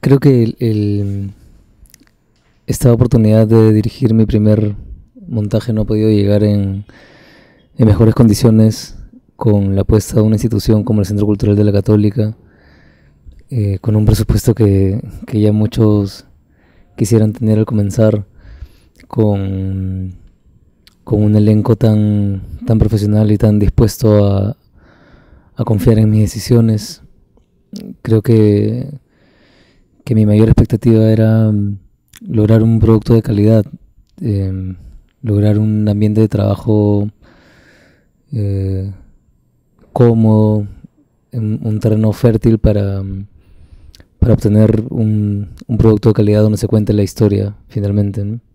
Creo que el, esta oportunidad de dirigir mi primer montaje no ha podido llegar en, mejores condiciones con la apuesta de una institución como el Centro Cultural de la Católica, eh, con un presupuesto que, ya muchos quisieran tener al comenzar, con, un elenco tan, profesional y tan dispuesto a confiar en mis decisiones. Creo que que mi mayor expectativa era mm, lograr un producto de calidad, em, lograr un ambiente de trabajo eh, cómodo, un, terreno fértil para, mm, para obtener un, un, producto de calidad donde se cuente la historia finalmente. ¿no?